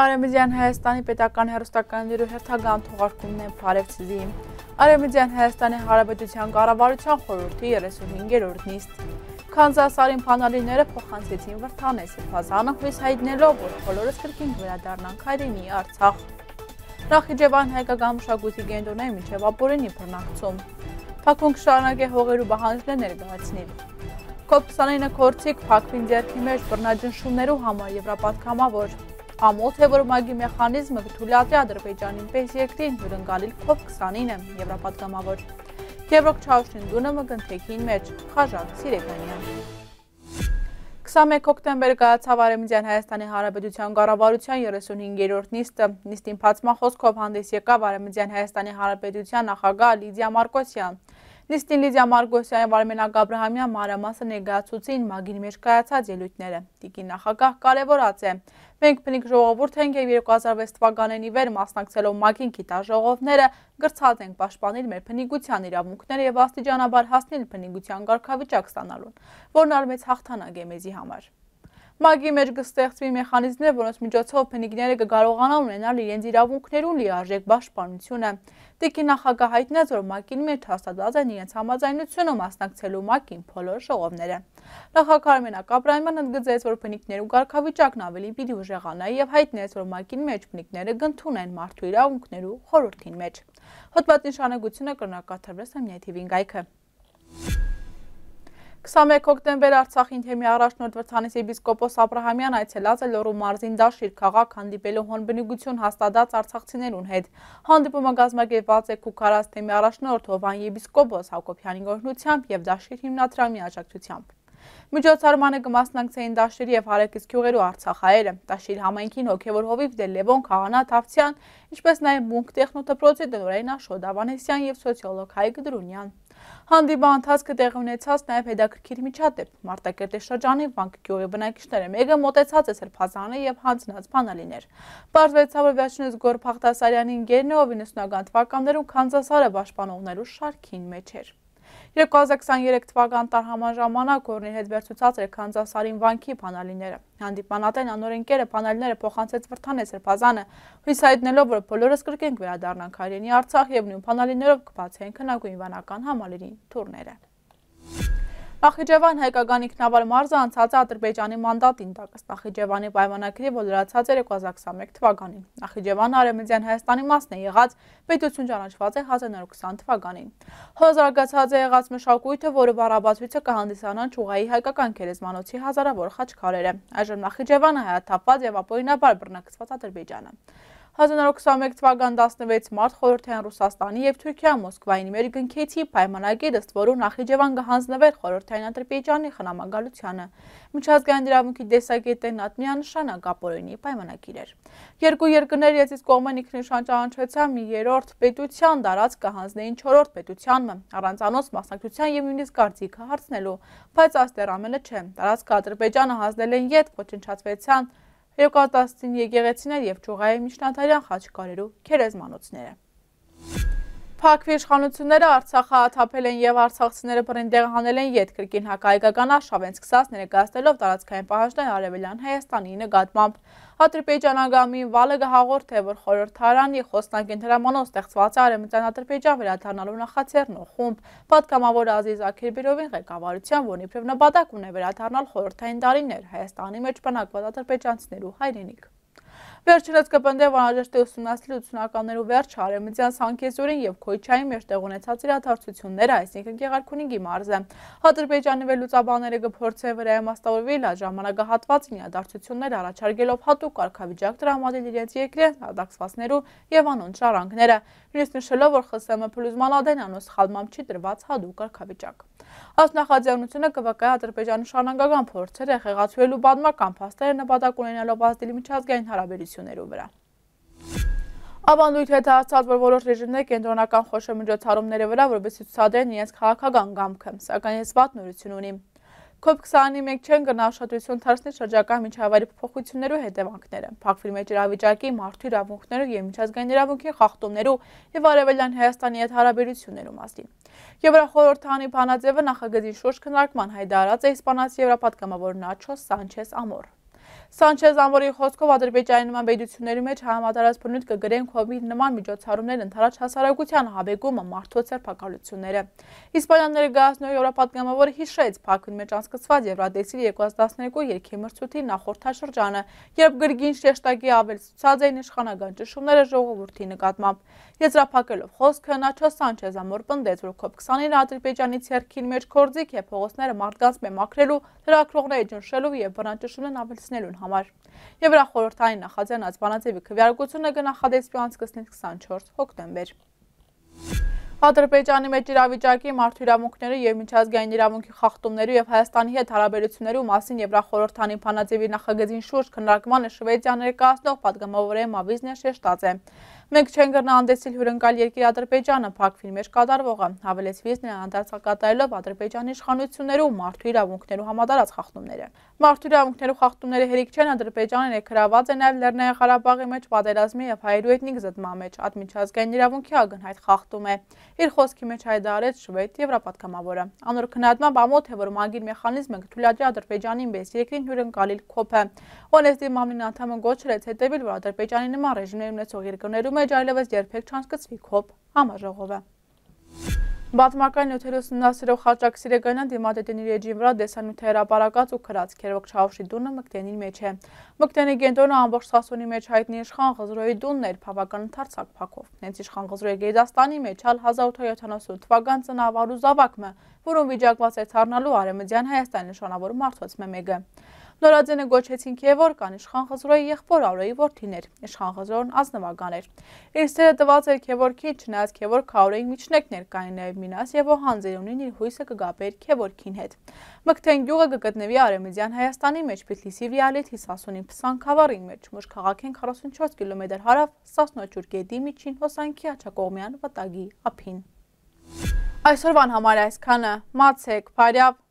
Արևմտյան Հայաստանի պետական հերոստականներու հերթական թողարկումն է Փարեվցիզի։ Արևմտյան Հայաստանի Հանրապետության կառավարության խորհրդի 35-րդ նիստ։ Քանզասարին փանալիները փոխանցեցին Վրթանես Սեփազանը հույս հայտնելով, որ բոլորս կրկին վերադառնանք հայրենի Արցախ։ Նախիջևան հայկական մշակույթի գենդոնը միջև ապօրինի բռնակցում։ Փակոնք շարունակ է հողերու բահանջները ներկայացնել։ COP29 կորցիկ փակվին ձեռքի մեջ բռնաջնշումներու համար Եվրոպա պատգամավոր ամոթևորմագի մեխանիզմը կթուլատի ադրբեջանին պես երկրին հյուրընգալիլ COP29-ը եվրապատգամավոր։ Եվրոպ Չաուշին դունը մգնթեքին մեջ Խաժան Սիրեգանյան։ 21 հոկտեմբեր կայացավ Արեմիդյան Հայաստանի Հանրապետության կառավարության 35-րդ նիստը։ Նիստին բացման խոսքով հանդես եկավ Արեմիդյան Հայաստանի Հանրապետության նախագահ Լիդիա Մարկոսյան։ Լիստին լիդյա Մարգոսյանը վարմենակ աբրահամյան մարամասը ներգացուցին մագին մեջ կայացած ելույթները։ Դիկի նախագահ կարևորած է։ Մենք պնիկ ժողովուրդ ենք և 2006 թվականենի վեր մասնակցելով մագին գիտաժողովները գրցած ենք պաշտպանել մեր փնիկության իրավունքները եւ աստիճանաբար հասնել փնիկության ղարքավիճակ ստանալուն, որն արմեծ հաղթանակ է մեզի համար։ Մագի մեջ կստեղծվի մեխանիզմներ, որոնց միջոցով փնիկները կկարողանան ունենալ իրենց իրավունքներուն լիարժեք պաշտպանությունը։ Տիկի նախագահ հայտնեց, որ Մագին մեջ հաստատված են իրենց համաձայնությունը մասնակցելու Մագին բոլոր ժողովները։ Նախագահ Արմեն Ակաբրայմանը ընդգծեց, որ փնիկներու ղարքավիճակն ավելի պիտի ուժեղանա եւ հայտնեց, որ Մագին մեջ փնիկները գտնունեն մարդու իրավունքներու խորհրդին մեջ։ Հոդված նշանակությունը կրնակատարվեց ամյայթիվին գայքը։ 21 հոկտեմբեր Արցախին թեմի առաջնորդ Վրթանես եպիսկոպոս Աբրահամյան այցելած է Լոռու մարզին Դաշիր քաղաք հանդիպելու հոնբնիգություն հաստատած արցախցիներուն հետ։ Հանդիպումը գազմագերված է Քուքարաս թեմի առաջնորդ Հովան եպիսկոպոս Հակոբյանի օրհնությամբ եւ Դաշիր հիմնադրամի աջակցությամբ։ Միջոցառմանը կմասնակցեին Դաշիր եւ Հարակից գյուղերու Արցախայերը, Դաշիր համայնքին հոգեվոր հովիվ դե Լևոն Խաղանաթ Ավցյան, ինչպես նաեւ Մունք տեխնոդպրոցի տնօրեն Աշոտ Ավանեսյան եւ սոցիոլոգ Հայկ Դրունյան։ Հանդիպան ընթացքը տեղի ունեցած նաև հետաքրքիր միջադեպ։ Մարտակերտի շրջանի վանք գյուղի բնակիչները մեկը մտեցած է սրբազանը եւ հանձնած բանալիներ։ Պարզվեց, որ վերջինս Գոր Փախտասարյանի ընկերն է, ով 90-ական թվականներում Կանզասարը պաշտպանողներու շարքին մեջ էր։ 2023 թվական տարհաման ժամանակ օրնի հետ վերցուցած էր Կանզասարին վանքի բանալիները։ Հանդիպանատեն անորենկերը բանալիները փոխանցեց Վրթանե Սրբազանը, հույս հայտնելով, որ բոլորս կրկենք վերադառնանք հայրենի Արցախ եւ նույն բանալիներով կբացեն քնագույն վանական համալիրի թուրները։ Նախիջևան հայկական ինքնավար մարզը անցած է Ադրբեջանի մանդատին տակս Նախիջևանի պայմանակրի, որ լրացած է 2021 թվականին։ Նախիջևան Արևմտյան Հայաստանի մասն է եղած, պետություն ճանաչված է 1920 թվականին։ Հոզրագացած է եղած մշակույթը, որը բառաբացույցը կհանդիսանան ճուղայի հայկական քերեզմանոցի հազարավոր խաչքարերը։ Այժմ Նախիջևանը հայաթափված եւ ապօրինաբար բռնակցված Ադրբեջանը։ 1921 թվական 16 մարտ խորհրդային Ռուսաստանի եւ Թուրքիա Մոսկվայի մեր գնքեցի պայմանագիր ըստ որու Նախիջևան կհանձնվեր խորհրդային Ադրբեջանի խնամակալությանը։ Միջազգային դրամունքի դեսագետեն Ատնյանը կապորոնի պայմանագիր էր։ Երկու երկրներ եզից կողմեն ինքնիշան ճանաչվեցան մի երրորդ պետության դարած կհանձնեին 4-րդ պետությանը առանցանոց մասնակցության եւ նույնիսկ կարծիքը հարցնելու, բայց ըստ դեռ ամենը չէ։ Տարածքը Ադրբեջանը հանձնել են յետ ոչնչացվեցան 19 2019 եկեղեցիներ եւ ճյուղային միջնադարյան խաչքարերու քերեզմանոցները։ Փակվի իշխանությունները Արցախը աթափել են եւ արցախցիները բռնտեղ հանել են յետ կրկին հակահայկական արշավ են սկսած ներկայացնելով տարածքային պահանջներ Արևելյան Հայաստանի նկատմամբ։ Ադրբեջան ագամին վալը գահաղորդ է, որ խորհրդարանի խոսնակ ընդհանրամանով ստեղծված է Արևմտյան Ադրբեջան վերադառնալու նախաձեռնող խումբ, պատգամավոր Ազիզ Աքիրբիրովին ղեկավարության, որն իբրև նպատակ ունի վերադառնալ խորհրդային տարիներ Հայաստանի մեջ բնակված ադրբեջանցիներու հայրենիք։ Վերջերս կպնդեւ անհրաժեշտ է ուսումնասիրել ուսումնականներու վերջ հարեմության սանկեզորին եւ Քոյչայի մեր տեղ ունեցած իրադարձությունները, այսինքն Գեղարքունիգի մարզը։ Ադրբեջանի վերլուծաբանները կփորձեն վերայամաստավորվել այդ ժամանակահատվածին իրադարձություններ առաջարկելով հատուկ կարգավիճակ դրամատիկ իրենց երկրեն հադակցվածներու եւ անոնց շարանքները։ Նույնիսկ նշելով, որ ԽՍՀՄ փլուզման ադենանոց սխալմամբ չի դրված հադուկ կարգավիճակ։ Այս նախաձեռնությունը կվկայ Ադրբեջանի շարունակական փորձերը ղեղացրելու պատմական փաստերը նպատակ ունենալով ազդելի միջազգային հարաբերություն ընկերություններու վրա։ Ավանդույթ հետ հարցած, որ որոշ ռեժիմներ կենտրոնական խոշոր միջոցառումների վրա, որպես ցուցադրեն իրենց քաղաքական գամքը, սակայն ես վատ նորություն ունի։ COP21-ի մեկ չեն գնա աշխատություն դարձնի շրջակա միջավայրի փոփոխություններու հետևանքները, փակվի մեջ իրավիճակի, մարդու իրավունքներու եւ միջազգային իրավունքի խախտումներու եւ արևելյան Հայաստանի հետ հարաբերություններու մասին։ Եվրախորհրդանի բանաձևը նախագծի շուրջ քննարկման հայտարարած է իսպանացի եվրապատգամավոր Նաչո Սանչես Ամոր։ Սանչեզ Անվորի խոսքով Ադրբեջանի նման պետությունների մեջ համատարած բնույթ կգրեն կոմի նման միջոցառումներ ընդառաջ հասարակության հավեկումը մարդու ցերփակալությունները։ Իսպանիան ներգրավող Եվրոպատգամավորը հիշեց Բաքվի մեջ անցկացված Եվրադեսի 2012 երկի մրցույթի նախորդաշրջանը, երբ գրգին շեշտակի ավել ցուցած էին իշխանական ճշումները ժողովրդի նկատմամբ։ Եզրափակելով խոսքը Նաչո Սանչեզ Անվոր պնդեց, որ COP29-ը Ադրբեջանի ցերքին մեջ կորձիկ է փողոցները մարդկանց մեմակրելու, լրակրողների ճնշելու եւ բռնաճնշումն ավելցնելու այլն համար։ Եվ վրա խորհրդային նախաձյան ազբանաձևի քվեարկությունը կնախադեպի անցկացնի 24 հոկտեմբեր։ Ադրբեջանի մեջ իրավիճակի մարդու իրավունքների եւ միջազգային իրավունքի խախտումների եւ Հայաստանի հետ հարաբերությունների մասին Եվրախորհրդանի բանաձևի նախագծին շուրջ քննարկմանը Շվեդիան ներկայացնող պատգամավորը Մավիզնե Շեշտաձե։ Մենք չեն գրնա անդեսիլ հյուրընկալ երկիր Ադրբեջանը փակվին մեջ կատարվողը, հավելեցվից նրա անդարձակատարելով Ադրբեջանի իշխանություններու մարդու իրավունքներու համադարած խախտումները։ Մարդու իրավունքներու խախտումները հերիք չեն Ադրբեջանը ներգրաված է նաև Լեռնային Ղարաբաղի մեջ պատերազմի եւ հայերու էթնիկ զտման մեջ ադմիջազգային իրավունքի ակնհայտ խախտում է։ Իր խոսքի մեջ հայտարարեց Շվեդ եվրոպատկամավորը։ Անոր քննադատման բամոթ է որ մագիր մեխանիզմը կթույլատրի Ադրբեջանին բես երկրին հյուրընկալիլ կոփը։ Օնեստի մամին անդամը գոչրեց հետևել որ Ադրբեջանի նման ռեժիմներ ունեցող երկրներում մեջ այլևս երբեք չանցկացվի կոպ համաժողովը։ Բազմական նյութեր ուսումնասիրող Խաչակ Սիրեգանյան դիմադետենի ռեջի վրա դեսանյութը հրապարակած ու քրած քերվող Չավշի դունը մկտենին մեջ է։ Մկտենի գենդոնը ամբողջ Սասունի մեջ հայտնի իշխան Ղզրոյի դունն էր բավական ընդարձակ փակով։ Նենց իշխան Ղզրոյի Գեզաստանի մեջ ալ 1870 թվական ծնավարու զավակը, որոնց վիճակված է ցառնալու Արեմեդյան Հայաստանի նշանավոր մարտոցը մեկը։ Նորաձենը գոչեցին Քևորկան, Իշխան Ղզրոյի եղբոր Արոյի որդին էր։ Իշխան Ղզրոն ազնվական էր։ Իր սերը տված էր Քևորքի, չնայած Քևորքը Արոյի միջնեկն էր, կային նաև Մինաս եւ Օհանձերունին իր հույսը կգապեր Քևորքին հետ։ Մկթեն գյուղը կգտնվի Արեմիզյան Հայաստանի մեջ, Թբիլիսի վիալիթ 50-20 քավառին մեջ, մուշ քաղաքեն 44 կիլոմետր հարավ Սասնոջուր գետի միջին հոսանքի աչակողմյան վտագի ափին։ Այսօրվան համար այսքանը։ Մացեք, բարյավ